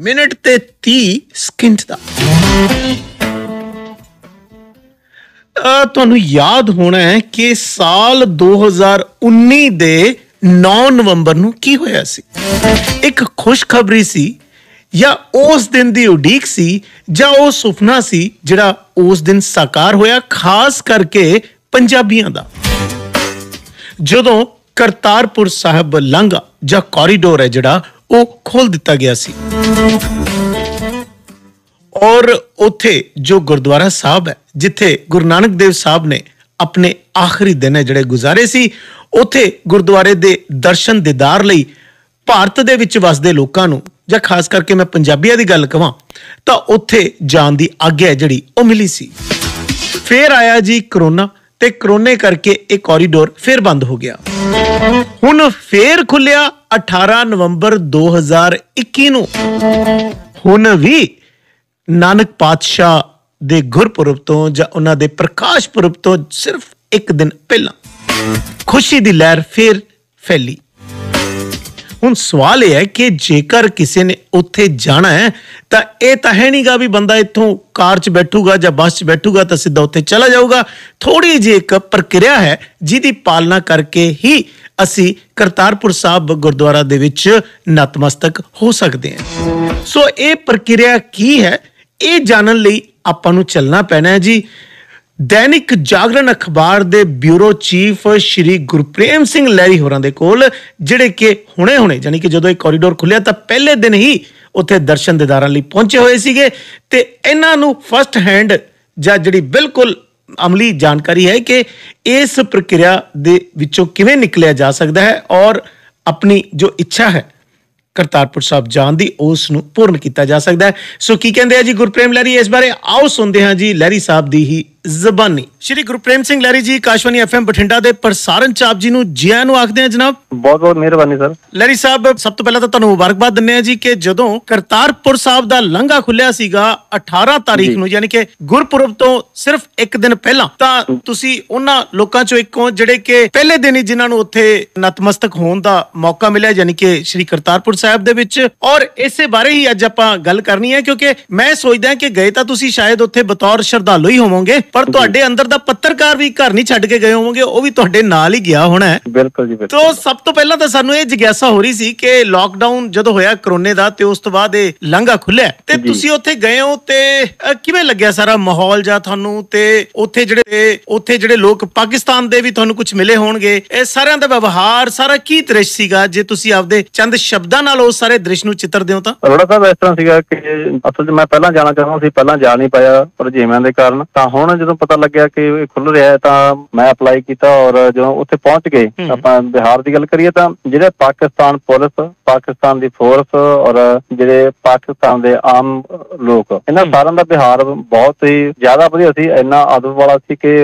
minute ਤੇ 30 second ਦਾ ਆ ਤੁਹਾਨੂੰ ਯਾਦ ਹੋਣਾ ਹੈ ਕਿ ਸਾਲ 2019 ਦੇ 9 ਨਵੰਬਰ ਨੂੰ ਕੀ ਹੋਇਆ ਸੀ ਇੱਕ ਖੁਸ਼ਖਬਰੀ ਸੀ ਜਾਂ ਉਸ ਦਿਨ ਦੀ ਉਡੀਕ ਸੀ ਜਾਂ ਉਹ ਸੁਪਨਾ ਸੀ ਜਿਹੜਾ ਉਸ ਦਿਨ ਸਾਕਾਰ ਹੋਇਆ ਖਾਸ ਕਰਕੇ ਪੰਜਾਬੀਆਂ ਦਾ ਜਦੋਂ ਕਰਤਾਰਪੁਰ ਸਾਹਿਬ ਲਾਂਘਾ ਜਾਂ ਕੋਰੀਡੋਰ ਹੈ ਜਿਹੜਾ ਉਹ ਖੋਲ ਦਿੱਤਾ ਗਿਆ ਸੀ ਔਰ ਉੱਥੇ ਜੋ ਗੁਰਦੁਆਰਾ ਸਾਹਿਬ ਹੈ ਜਿੱਥੇ ਗੁਰੂ ਨਾਨਕ ਦੇਵ ਸਾਹਿਬ ਨੇ ਆਪਣੇ ਆਖਰੀ ਦਿਨ ਜਿਹੜੇ ਗੁਜ਼ਾਰੇ ਸੀ ਉੱਥੇ ਗੁਰਦੁਆਰੇ ਦੇ ਦਰਸ਼ਨ ਦੀਦਾਰ ਲਈ ਭਾਰਤ ਦੇ ਵਿੱਚ ਵਸਦੇ ਲੋਕਾਂ ਨੂੰ ਜਾਂ ਖਾਸ ਕਰਕੇ ਮੈਂ ਪੰਜਾਬੀਆਂ ਦੀ ਗੱਲ ਕਵਾਂ ਤਾਂ ਉੱਥੇ ਜਾਣ ਦੀ ਆਗਿਆ ਜਿਹੜੀ ਉਹ ਮਿਲੀ ਸੀ ਫੇਰ ਆਇਆ ਜੀ ਕਰੋਨਾ ਤੇ ਕਰੋਨੇ ਕਰਕੇ ਇਹ ਕੋਰੀਡੋਰ ਫਿਰ ਬੰਦ ਹੋ ਗਿਆ ਹੁਣ ਫੇਰ ਖੁੱਲਿਆ 18 ਨਵੰਬਰ 2021 ਨੂੰ ਹੁਣ ਵੀ ਨਾਨਕ ਪਾਤਸ਼ਾਹ ਦੇ ਗੁਰਪੁਰਬ ਤੋਂ ਜਾਂ ਉਹਨਾਂ ਦੇ ਪ੍ਰਕਾਸ਼ ਪੁਰਬ ਤੋਂ ਸਿਰਫ ਇੱਕ ਦਿਨ ਪਹਿਲਾਂ ਖੁਸ਼ੀ ਦੀ ਲਹਿਰ ਫੇਰ ਫੈਲੀ ਹੁਣ ਸਵਾਲ ਇਹ ਹੈ ਕਿ ਜੇਕਰ ਕਿਸੇ ਨੇ ਉੱਥੇ ਜਾਣਾ ਹੈ ਤਾਂ ਇਹ ਤਾਂ ਹੈ ਨਹੀਂਗਾ ਵੀ ਬੰਦਾ ਇੱਥੋਂ ਕਾਰ 'ਚ ਬੈਠੂਗਾ ਜਾਂ ਬੱਸ 'ਚ ਬੈਠੂਗਾ ਤਾਂ ਸਿੱਧਾ ਉੱਥੇ ਚਲਾ ਜਾਊਗਾ ਥੋੜੀ ਜਿਹੀ ਇੱਕ ਪ੍ਰਕਿਰਿਆ ਹੈ ਜਿਹਦੀ ਪਾਲਣਾ ਕਰਕੇ ਹੀ ਅਸੀਂ ਕਰਤਾਰਪੁਰ ਸਾਹਿਬ ਗੁਰਦੁਆਰਾ ਦੇ ਵਿੱਚ ਨਤਮਸਤਕ ਹੋ ਸਕਦੇ ਹਾਂ ਸੋ ਇਹ ਪ੍ਰਕਿਰਿਆ ਕੀ ਹੈ ਇਹ ਜਾਣਨ ਲਈ ਆਪਾਂ ਨੂੰ ਚੱਲਣਾ ਪੈਣਾ ਹੈ ਜੀ ਦੈਨਿਕ ਜਾਗਰਣ ਅਖਬਾਰ ਦੇ ਬਿਊਰੋ ਚੀਫ ਸ਼੍ਰੀ ਗੁਰਪ੍ਰੇਮ ਸਿੰਘ ਲੈਰੀ ਹੋਰਾਂ ਦੇ ਕੋਲ ਜਿਹੜੇ ਕਿ ਹੁਣੇ-ਹੁਣੇ ਯਾਨੀ ਕਿ ਜਦੋਂ ਇਹ ਕੋਰੀਡੋਰ ਖੁੱਲਿਆ ਤਾਂ ਪਹਿਲੇ ਦਿਨ ਹੀ ਉੱਥੇ ਦਰਸ਼ਨ ਦੇਦਾਰਾਂ ਲਈ ਪਹੁੰਚੇ ਹੋਏ ਸੀਗੇ ਤੇ ਇਹਨਾਂ ਨੂੰ ਫਸਟ ਹੈਂਡ ਜਾਂ ਜਿਹੜੀ ਬਿਲਕੁਲ ਅਮਲੀ ਜਾਣਕਾਰੀ ਹੈ ਕਿ ਇਸ ਪ੍ਰਕਿਰਿਆ ਦੇ ਵਿੱਚੋਂ ਕਿਵੇਂ ਨਿਕਲਿਆ ਜਾ ਸਕਦਾ ਹੈ ਔਰ ਆਪਣੀ ਜੋ ਇੱਛਾ ਹੈ ਕਰਤਾਰਪੁਰ ਸਾਹਿਬ ਜਾਣ ਦੀ ਉਸ ਨੂੰ ਪੂਰਨ ਕੀਤਾ ਜਾ ਸਕਦਾ ਹੈ ਸੋ ਕੀ ਕਹਿੰਦੇ ਆ ਜੀ ਗੁਰਪ੍ਰੇਮ ਲਹਿਰੀ ਇਸ ਬਾਰੇ ਆਓ ਸੁਣਦੇ ਹਾਂ ਜੀ ਲਹਿਰੀ ਸਾਹਿਬ ਦੀ ਹੀ ਜ਼ਬਾਨੀ ਸ਼੍ਰੀ ਗੁਰਪ੍ਰੇਮ ਸਿੰਘ ਲਹਿਰੀ ਜੀ ਕਾਸ਼ਵਨੀ ਐਫਐਮ ਬਠਿੰਡਾ ਦੇ ਪ੍ਰਸਾਰਣ ਚਾਪ ਜੀ ਨੂੰ ਆਇਆਂ ਨੂੰ ਆਖਦੇ ਆ ਜਨਾਬ ਬਹੁਤ ਬਹੁਤ ਮਿਹਰਬਾਨੀ ਸਰ ਲਹਿਰੀ ਸਾਹਿਬ ਸਭ ਤੋਂ ਪਹਿਲਾਂ ਤਾਂ ਤੁਹਾਨੂੰ ਮੁਬਾਰਕਬਾਦ ਦਿੰਨੇ ਆ ਜੀ ਕਿ ਜਦੋਂ ਕਰਤਾਰਪੁਰ ਸਾਹਿਬ ਦਾ ਲੰਘਾ ਖੁੱਲਿਆ ਸੀਗਾ 18 ਤਾਰੀਖ ਨੂੰ ਯਾਨੀ ਕਿ ਗੁਰਪੁਰਬ ਤੋਂ ਸਿਰਫ ਇੱਕ ਦਿਨ ਪਹਿਲਾਂ ਤਾਂ ਤੁਸੀਂ ਉਹਨਾਂ ਲੋਕਾਂ ਚੋਂ ਇੱਕ ਹੋ ਜਿਹੜੇ ਕਿ ਪਹਿਲੇ ਦਿਨ ਹੀ ਜਿਨ੍ਹਾਂ ਨੂੰ ਉੱਥੇ ਨਤਮਸਤਕ ਹੋਣ ਦਾ ਮੌਕਾ ਮਿਲਿਆ ਯਾਨੀ ਕਿ ਸ਼੍ਰੀ ਕਰਤਾਰਪੁਰ ਸਾਹਿਬ ਦੇ ਵਿੱਚ ਔਰ ਇਸੇ ਬਾਰੇ ਹੀ ਅੱਜ ਆਪਾਂ ਗੱਲ ਕਰਨੀ ਹੈ ਕਿਉਂਕਿ ਮੈਂ ਸੋਚਦਾ ਕਿ ਗਏ ਤਾਂ ਤੁਸੀਂ ਸ਼ਾਇਦ ਉੱਥੇ ਬਤੌਰ ਸ਼ਰਧਾਲੂ ਹੀ ਹੋਵੋਗੇ ਪਰ ਤੁਹਾਡੇ ਅੰਦਰ ਦਾ ਪੱਤਰਕਾਰ ਵੀ ਘਰ ਨਹੀਂ ਛੱਡ ਕੇ ਗਏ ਹੋਵੋਗੇ ਉਹ ਵੀ ਤੁਹਾਡੇ ਨਾਲ ਹੀ ਗਿਆ ਹੋਣਾ ਬਿਲਕੁਲ ਜੀ ਬਿਲਕੁਲ ਤੋਂ ਸਭ ਤੋਂ ਪਹਿਲਾਂ ਤਾਂ ਸਾਨੂੰ ਇਹ ਜਿਗਿਆਸਾ ਹੋ ਰਹੀ ਸੀ ਕਿ ਲਾਕਡਾਊਨ ਜਦੋਂ ਹੋਇਆ ਕਰੋਨੇ ਦਾ ਤੇ ਉਸ ਤੋਂ ਬਾਅਦ ਇਹ ਲੰਘਾ ਖੁੱਲਿਆ ਤੇ ਤੁਸੀਂ ਉੱਥੇ ਗਏ ਹੋ ਤੇ ਕਿਵੇਂ ਲੱਗਿਆ ਸਾਰਾ ਮਾਹੌਲ ਜਾਂ ਤੁਹਾਨੂੰ ਤੇ ਉੱਥੇ ਜਿਹੜੇ ਉੱਥੇ ਜਿਹੜੇ ਲੋਕ ਪਾਕਿਸਤਾਨ ਦੇ ਵੀ ਤੁਹਾਨੂੰ ਕੁਝ ਮਿਲੇ ਹੋਣਗੇ ਇਹ ਸਾਰਿਆਂ ਦਾ ਵਿਵਹਾਰ ਸਾਰਾ ਕੀ ਦ੍ਰਿਸ਼ ਸੀਗਾ ਜੇ ਤੁਸੀਂ ਆਪਦੇ ਚੰਦ ਸ਼ਬਦਾਂ ਨਾਲ ਉਹ ਸਾਰੇ ਦ੍ਰਿਸ਼ ਨੂੰ ਚਿੱਤਰ ਦਿਓ ਤਾਂ ਅਰੋੜਾ ਸਾਹਿਬ ਇਸ ਤਰ੍ਹਾਂ ਸੀਗਾ ਕਿ ਅਸਲ 'ਚ ਮੈਂ ਪਹਿਲਾਂ ਜਾਣਾ ਚਾਹੁੰਦਾ ਸੀ ਪਹਿਲਾਂ ਜਾ ਨਹੀਂ ਪਾਇਆ ਪਰ ਜਿਵੇਂ ਦੇ ਕਾਰਨ ਤਾਂ ਹੁਣ ਜਦੋਂ ਪਤਾ ਲੱਗਿਆ ਕਿ ਇਹ ਖੁੱਲ ਰਿਹਾ ਹੈ ਤਾਂ ਮੈਂ ਅਪਲਾਈ ਕੀਤਾ ਔਰ ਜਦੋਂ ਉੱਥੇ ਪਹੁੰਚ ਗਏ ਆਪਾਂ ਬਿਹਾਰ ਦੀ ਗੱਲ ਕਰੀਏ ਤਾਂ ਜਿਹੜੇ ਪਾਕਿਸਤਾਨ ਪੁਲਿਸ ਪਾਕਿਸਤਾਨ ਦੀ ਫੋਰਸ ਔਰ ਜਿਹੜੇ ਪਾਕਿਸਤਾਨ ਦੇ ਆਮ ਲੋਕ ਇਹਨਾਂ ਸਾਰਿਆਂ ਦਾ ਬਿਹਾਰ ਬਹੁਤ ਹੀ ਜ਼ਿਆਦਾ ਵਧੀਆ ਸੀ ਇੰਨਾ ਆਦਰ ਵਾਲਾ ਸੀ ਕਿ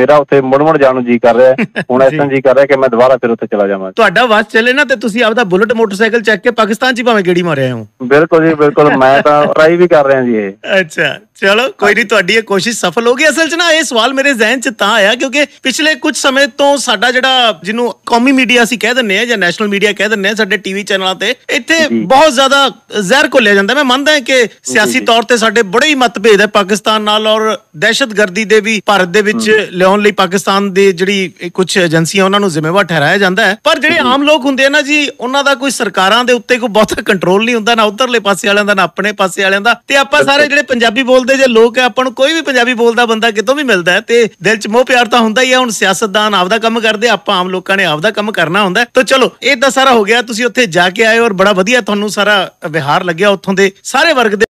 ਮੇਰਾ ਉੱਥੇ ਮੁੜ-ਮੁੜ ਜਾਣ ਨੂੰ ਜੀ ਕਰ ਰਿਹਾ ਹੁਣ ਐਸਾ ਜੀ ਕਰ ਰਿਹਾ ਕਿ ਮੈਂ ਦੁਬਾਰਾ ਫਿਰ ਉੱਥੇ ਚਲਾ ਜਾਵਾਂ ਤੁਹਾਡਾ ਵਾਸ ਚੱਲੇ ਨਾ ਤੇ ਤੁਸੀਂ ਆਪਦਾ ਬੁਲਟ ਮੋਟਰਸਾਈਕਲ ਚੱਕ ਕੇ ਪਾਕਿਸਤਾਨ 'ਚ ਭਾਵੇਂ ਗੇੜੀ ਮਾਰਿਆ ਹੋ ਬਿਲਕੁਲ ਜੀ ਬਿਲਕੁਲ ਮੈਂ ਤਾਂ ਟਰਾਈ ਵੀ ਕਰ ਰਿਹਾ ਜੀ ਇਹ ਅੱਛਾ ਚਲੋ ਕੋਈ ਨਹੀਂ ਤੁਹਾਡੀ ਇਹ ਕੋਸ਼ਿਸ਼ ਸਫਲ ਹੋ ਗਈ ਅਸਲ ਅਸਲ 'ਚ ਨਾ ਇਹ ਸਵਾਲ ਮੇਰੇ ਜ਼ਿਹਨ 'ਚ ਤਾਂ ਆਇਆ ਕਿਉਂਕਿ ਪਿਛਲੇ ਕੁਝ ਸਮੇਂ ਤੋਂ ਸਾਡਾ ਜਿਹੜਾ ਜਿਹਨੂੰ ਕੌਮੀ ਮੀਡੀਆ ਅਸੀਂ ਕਹਿ ਦਿੰਨੇ ਆ ਜਾਂ ਨੈਸ਼ਨਲ ਮੀਡੀਆ ਕਹਿ ਦਿੰਨੇ ਆ ਸਾਡੇ ਟੀਵੀ ਚੈਨਲਾਂ ਤੇ ਇੱਥੇ ਬਹੁਤ ਜ਼ਿਆਦਾ ਜ਼ਹਿਰ ਘੋਲਿਆ ਜਾਂਦਾ ਮੈਂ ਮੰਨਦਾ ਹਾਂ ਕਿ ਸਿਆਸੀ ਤੌਰ ਤੇ ਸਾਡੇ ਬੜੇ ਹੀ ਮਤਭੇਦ ਹੈ ਪਾਕਿਸਤਾਨ ਨਾਲ ਔਰ ਦਹਿਸ਼ਤਗਰਦੀ ਦੇ ਵੀ ਭਾਰਤ ਦੇ ਵਿੱਚ ਲਿਆਉਣ ਲਈ ਪਾਕਿਸਤਾਨ ਦੇ ਜਿਹੜੀ ਕੁਝ ਏਜੰਸੀਆਂ ਉਹਨਾਂ ਨੂੰ ਜ਼ਿੰਮੇਵਾਰ ਠਹਿਰਾਇਆ ਜਾਂਦਾ ਹੈ ਪਰ ਜਿਹੜੇ ਆਮ ਲੋਕ ਹੁੰਦੇ ਆ ਨਾ ਜੀ ਉਹਨਾਂ ਦਾ ਕੋਈ ਸਰਕਾਰਾਂ ਦੇ ਉੱਤੇ ਕੋਈ ਬਹੁਤਾ ਕੰਟਰੋਲ ਨਹੀਂ ਹੁੰਦਾ ਨਾ ਉਧਰਲੇ ਪਾਸੇ ਵਾਲਿਆਂ ਦਾ ਨਾ ਆਪਣੇ ਪਾਸੇ ਵਾਲਿਆਂ ਦਾ ਤੇ ਆਪਾਂ ਸਾਰੇ ਜਿਹੜੇ ਪੰਜਾਬੀ ਬੋਲਦੇ ਜੇ ਲੋਕ ਆਪਾਂ ਨੂੰ ਕੋਈ ਵੀ ਪੰਜਾਬੀ ਬੋਲਦਾ ਬੰਦਾ ਕਿਤੋਂ ਵੀ ਮਿਲਦਾ ਤੇ ਦਿਲ 'ਚ ਮੋਹ ਪਿਆਰ ਤਾਂ ਹੁੰਦਾ ਹੀ ਹੈ ਹੁਣ ਸਿਆਸਤਦਾਨ ਆਪਦਾ ਕੰਮ ਕਰਦੇ ਆਪਾਂ ਆਮ ਲੋਕਾਂ ਨੇ ਆਪਦਾ ਕੰਮ ਕਰਨਾ ਹੁੰਦਾ ਤਾਂ ਚਲੋ ਇਹ ਤਾਂ ਸਾਰਾ ਹੋ ਗਿਆ ਤੁਸੀਂ ਉੱਥੇ ਜਾ ਕੇ ਆਏ ਔਰ ਬੜਾ ਵਧੀਆ ਤੁਹਾਨੂੰ ਸਾਰਾ ਵਿਹਾਰ ਲੱਗਿਆ ਉੱਥੋਂ ਦੇ ਸਾਰੇ ਵਰਗ ਦੇ